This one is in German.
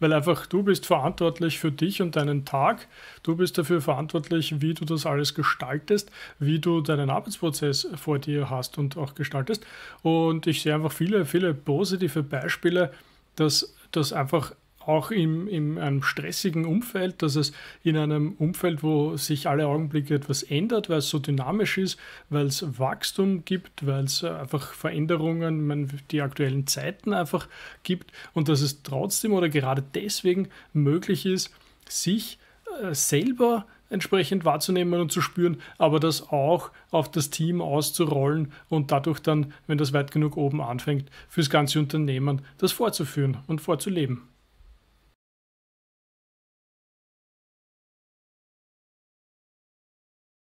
weil einfach du bist verantwortlich für dich und deinen Tag. Du bist dafür verantwortlich, wie du das alles gestaltest, wie du deinen Arbeitsprozess vor dir hast und auch gestaltest. Und ich sehe einfach viele, viele positive Beispiele, dass das einfach auch im, in einem stressigen Umfeld, dass es in einem Umfeld, wo sich alle Augenblicke etwas ändert, weil es so dynamisch ist, weil es Wachstum gibt, weil es einfach Veränderungen, meine, die aktuellen Zeiten einfach gibt und dass es trotzdem oder gerade deswegen möglich ist, sich äh, selber entsprechend wahrzunehmen und zu spüren, aber das auch auf das Team auszurollen und dadurch dann, wenn das weit genug oben anfängt, fürs ganze Unternehmen das vorzuführen und vorzuleben.